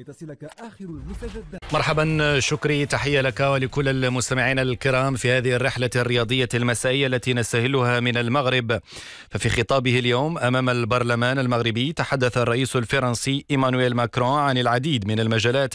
لتصلك آخر المستجدات مرحبا شكري تحية لك ولكل المستمعين الكرام في هذه الرحلة الرياضية المسائية التي نستهلها من المغرب ففي خطابه اليوم أمام البرلمان المغربي تحدث الرئيس الفرنسي إيمانويل ماكرون عن العديد من المجالات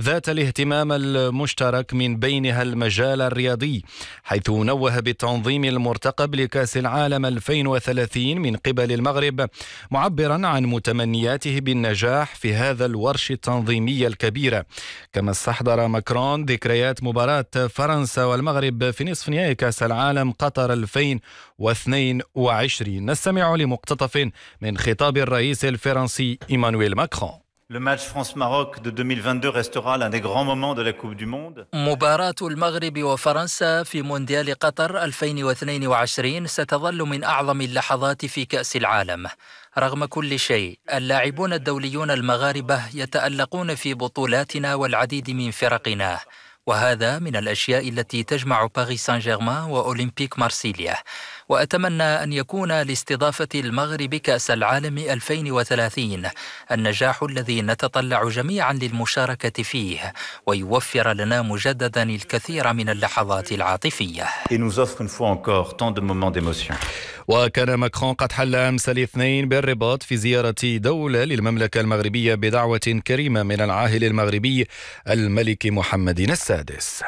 ذات الاهتمام المشترك من بينها المجال الرياضي حيث نوه بالتنظيم المرتقب لكأس العالم 2030 من قبل المغرب معبرا عن متمنياته بالنجاح في هذا الورش التنظيمي التنظيمية الكبيرة كما استحضر ماكرون ذكريات مباراة فرنسا والمغرب في نصف نهائي كأس العالم قطر 2022 نستمع لمقتطف من خطاب الرئيس الفرنسي إيمانويل ماكرون Le match France-Maroc de 2022 restera l'un des grands moments de la Coupe du Monde. مباراة المغرب وفرنسا في مونديال قطر 2022 ستظل من أعظم اللحظات في كأس العالم. رغم كل شيء اللاعبون الدوليون المغاربة يتألقون في بطولاتنا والعديد من فرقنا. وهذا من الأشياء التي تجمع باريس سان جيرمان وأولمبيك مارسيليا وأتمنى أن يكون لاستضافة المغرب كأس العالم 2030 النجاح الذي نتطلع جميعا للمشاركة فيه ويوفر لنا مجددا الكثير من اللحظات العاطفية وكان ماكرون قد حل أمس الاثنين بالرباط في زيارة دولة للمملكة المغربية بدعوة كريمة من العاهل المغربي الملك محمد السادس です。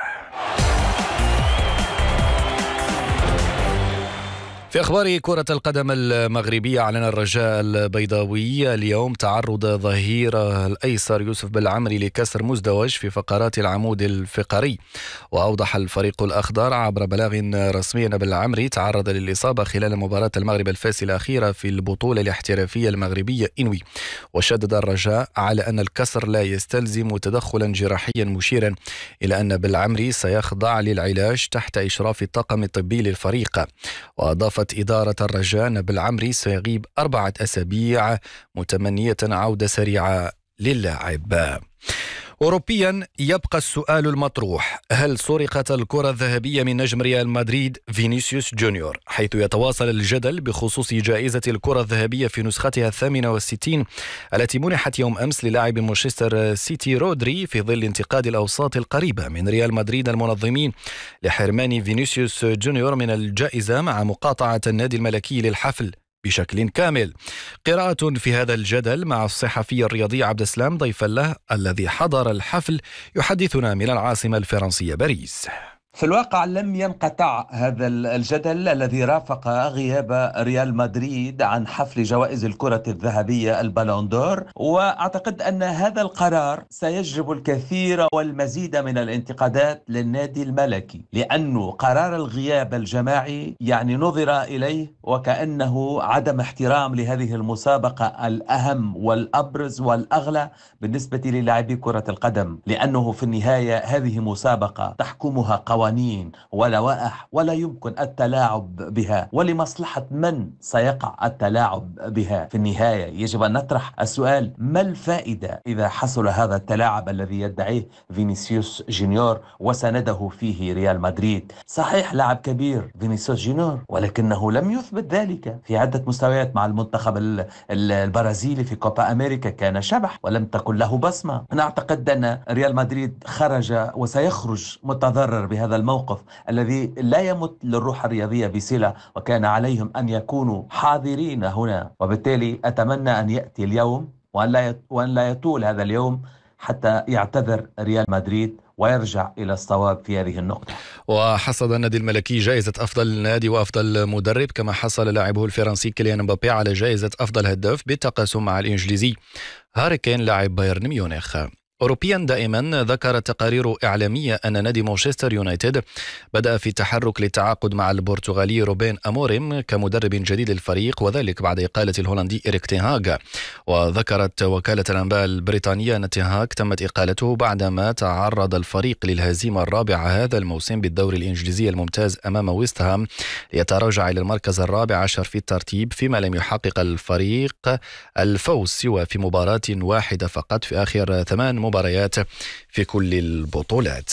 في أخبار كرة القدم المغربية أعلن الرجاء البيضاوي اليوم تعرض ظهير الأيسر يوسف بالعمري لكسر مزدوج في فقرات العمود الفقري وأوضح الفريق الأخضر عبر بلاغ رسمي أن بالعمري تعرض للإصابة خلال مباراة المغرب الفاس الأخيرة في البطولة الاحترافية المغربية إنوي وشدد الرجاء على أن الكسر لا يستلزم تدخلا جراحيا مشيرا إلى أن بالعمري سيخضع للعلاج تحت إشراف الطاقم الطبي للفريق وأضاف وصفت إدارة الرجاء نبل عمري سيغيب أربعة أسابيع متمنية عودة سريعة للاعب أوروبيا يبقى السؤال المطروح هل سرقت الكرة الذهبية من نجم ريال مدريد فينيسيوس جونيور حيث يتواصل الجدل بخصوص جائزة الكرة الذهبية في نسختها الثامنة والستين التي منحت يوم أمس للاعب مانشستر سيتي رودري في ظل انتقاد الأوساط القريبة من ريال مدريد المنظمين لحرمان فينيسيوس جونيور من الجائزة مع مقاطعة النادي الملكي للحفل بشكل كامل قراءة في هذا الجدل مع الصحفي الرياضي عبد السلام ضيفا له الذي حضر الحفل يحدثنا من العاصمة الفرنسية باريس في الواقع لم ينقطع هذا الجدل الذي رافق غياب ريال مدريد عن حفل جوائز الكرة الذهبية البالون دور وأعتقد أن هذا القرار سيجلب الكثير والمزيد من الانتقادات للنادي الملكي لأنه قرار الغياب الجماعي يعني نظر إليه وكأنه عدم احترام لهذه المسابقة الأهم والأبرز والأغلى بالنسبة للاعبي كرة القدم لأنه في النهاية هذه مسابقة تحكمها قوانين قوانين ولوائح ولا يمكن التلاعب بها ولمصلحة من سيقع التلاعب بها في النهاية يجب أن نطرح السؤال ما الفائدة إذا حصل هذا التلاعب الذي يدعيه فينيسيوس جونيور وسنده فيه ريال مدريد صحيح لاعب كبير فينيسيوس جونيور ولكنه لم يثبت ذلك في عدة مستويات مع المنتخب البرازيلي في كوبا أمريكا كان شبح ولم تكن له بصمة أنا أعتقد أن ريال مدريد خرج وسيخرج متضرر بهذا هذا الموقف الذي لا يمت للروح الرياضية بصلة وكان عليهم أن يكونوا حاضرين هنا وبالتالي أتمنى أن يأتي اليوم وأن لا يطول هذا اليوم حتى يعتذر ريال مدريد ويرجع الى الصواب في هذه النقطه. وحصد النادي الملكي جائزه افضل نادي وافضل مدرب كما حصل لاعبه الفرنسي كيليان مبابي على جائزه افضل هداف بالتقاسم مع الانجليزي هاري كين لاعب بايرن ميونخ. أوروبيا دائما ذكر تقارير إعلامية أن نادي مانشستر يونايتد بدأ في التحرك للتعاقد مع البرتغالي روبين أموريم كمدرب جديد للفريق وذلك بعد إقالة الهولندي إريك تيهاغ وذكرت وكالة الأنباء البريطانية أن تيهاغ تمت إقالته بعدما تعرض الفريق للهزيمة الرابعة هذا الموسم بالدوري الإنجليزي الممتاز أمام ويستهام ليتراجع إلى المركز الرابع عشر في الترتيب فيما لم يحقق الفريق الفوز سوى في مباراة واحدة فقط في آخر ثمان مباريات في كل البطولات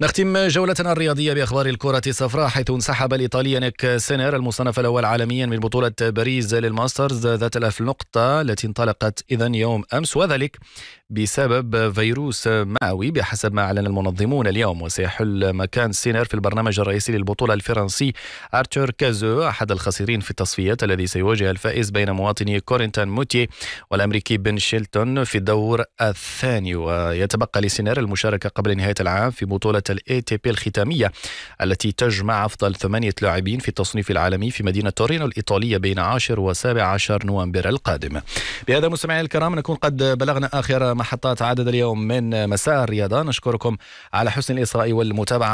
نختم جولتنا الرياضية بأخبار الكرة الصفراء حيث انسحب الإيطالي نيك سينر المصنف الأول عالميا من بطولة باريس للماسترز ذات الألف نقطة التي انطلقت إذا يوم أمس وذلك بسبب فيروس معوي بحسب ما أعلن المنظمون اليوم وسيحل مكان سينر في البرنامج الرئيسي للبطولة الفرنسي أرتور كازو أحد الخسرين في التصفيات الذي سيواجه الفائز بين مواطني كورنتان موتي والأمريكي بن شيلتون في الدور الثاني ويتبقى لسينر المشاركة قبل نهاية العام في بطولة الاي تي بي الختامية التي تجمع أفضل ثمانية لاعبين في التصنيف العالمي في مدينة تورينو الإيطالية بين 10 و 17 نوفمبر القادم بهذا مستمعينا الكرام نكون قد بلغنا آخر محطات عدد اليوم من مساء الرياضة نشكركم على حسن الإصغاء والمتابعة